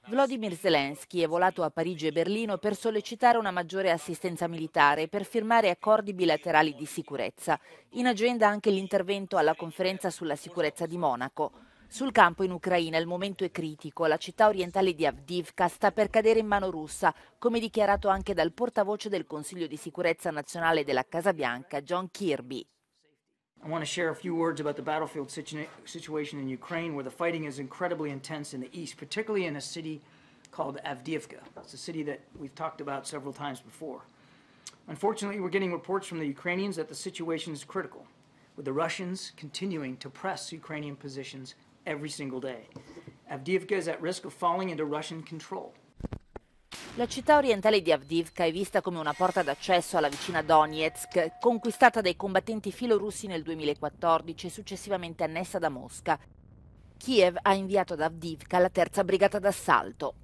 Ah, Vladimir Zelensky è volato a Parigi e Berlino per sollecitare una maggiore assistenza militare e per firmare accordi bilaterali di sicurezza. In agenda anche l'intervento alla conferenza sulla sicurezza di Monaco. Sul campo in Ucraina il momento è critico, la città orientale di Avdivka sta per cadere in mano russa, come dichiarato anche dal portavoce del Consiglio di sicurezza nazionale della Casa Bianca, John Kirby. I want to share a few words about the battlefield situation in Ukraine, where the fighting is incredibly intense in the east, particularly in a city called Avdiivka. It's a city that we've talked about several times before. Unfortunately, we're getting reports from the Ukrainians that the situation is critical, with the Russians continuing to press Ukrainian positions every single day. Avdiivka is at risk of falling into Russian control. La città orientale di Avdivka è vista come una porta d'accesso alla vicina Donetsk, conquistata dai combattenti filorussi nel 2014 e successivamente annessa da Mosca. Kiev ha inviato ad Avdivka la terza brigata d'assalto,